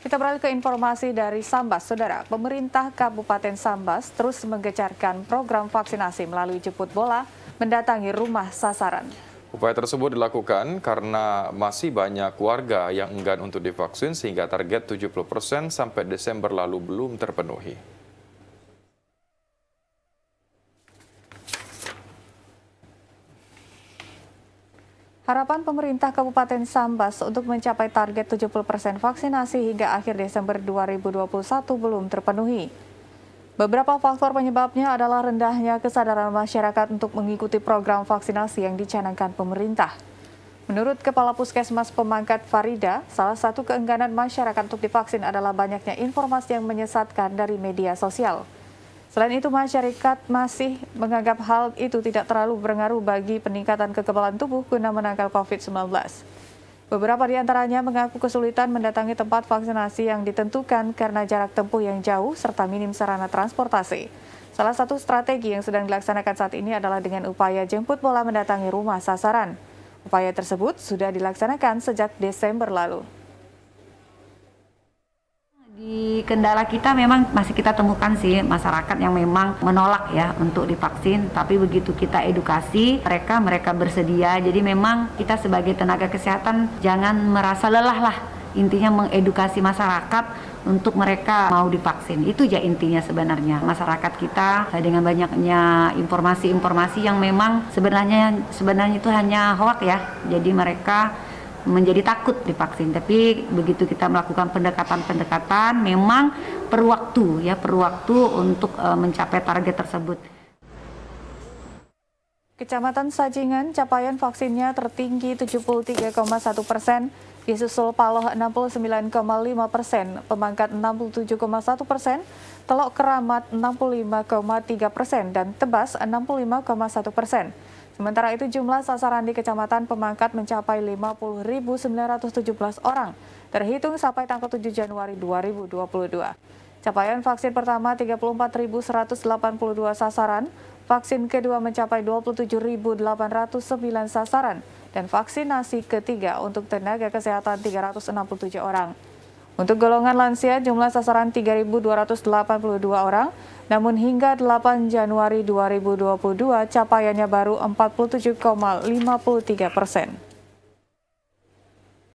Kita beralih ke informasi dari Sambas, Saudara. Pemerintah Kabupaten Sambas terus menggecarkan program vaksinasi melalui jemput bola mendatangi rumah sasaran. Upaya tersebut dilakukan karena masih banyak warga yang enggan untuk divaksin sehingga target 70% sampai Desember lalu belum terpenuhi. Harapan pemerintah Kabupaten Sambas untuk mencapai target 70% vaksinasi hingga akhir Desember 2021 belum terpenuhi. Beberapa faktor penyebabnya adalah rendahnya kesadaran masyarakat untuk mengikuti program vaksinasi yang dicanangkan pemerintah. Menurut Kepala Puskesmas Pemangkat Farida, salah satu keengganan masyarakat untuk divaksin adalah banyaknya informasi yang menyesatkan dari media sosial. Selain itu, masyarakat masih menganggap hal itu tidak terlalu berpengaruh bagi peningkatan kekebalan tubuh guna menangkal COVID-19. Beberapa di antaranya mengaku kesulitan mendatangi tempat vaksinasi yang ditentukan karena jarak tempuh yang jauh serta minim sarana transportasi. Salah satu strategi yang sedang dilaksanakan saat ini adalah dengan upaya jemput bola mendatangi rumah sasaran. Upaya tersebut sudah dilaksanakan sejak Desember lalu kendala kita memang masih kita temukan sih masyarakat yang memang menolak ya untuk divaksin tapi begitu kita edukasi mereka mereka bersedia jadi memang kita sebagai tenaga kesehatan jangan merasa lelah lah intinya mengedukasi masyarakat untuk mereka mau divaksin itu ya intinya sebenarnya masyarakat kita dengan banyaknya informasi-informasi yang memang sebenarnya sebenarnya itu hanya hoak ya jadi mereka menjadi takut divaksin. Tapi begitu kita melakukan pendekatan-pendekatan, memang perlu waktu ya, perlu waktu untuk uh, mencapai target tersebut. Kecamatan Sajingan, capaian vaksinnya tertinggi 73,1 persen, disusul Paloh 69,5 persen, Pemangkat 67,1 persen, Telok Keramat 65,3 persen, dan Tebas 65,1 persen. Sementara itu jumlah sasaran di Kecamatan Pemangkat mencapai 50.917 orang, terhitung sampai tanggal 7 Januari 2022. Capaian vaksin pertama 34.182 sasaran, vaksin kedua mencapai 27.809 sasaran, dan vaksinasi ketiga untuk tenaga kesehatan 367 orang. Untuk golongan lansia, jumlah sasaran 3.282 orang, namun hingga 8 Januari 2022 capaiannya baru 47,53 persen.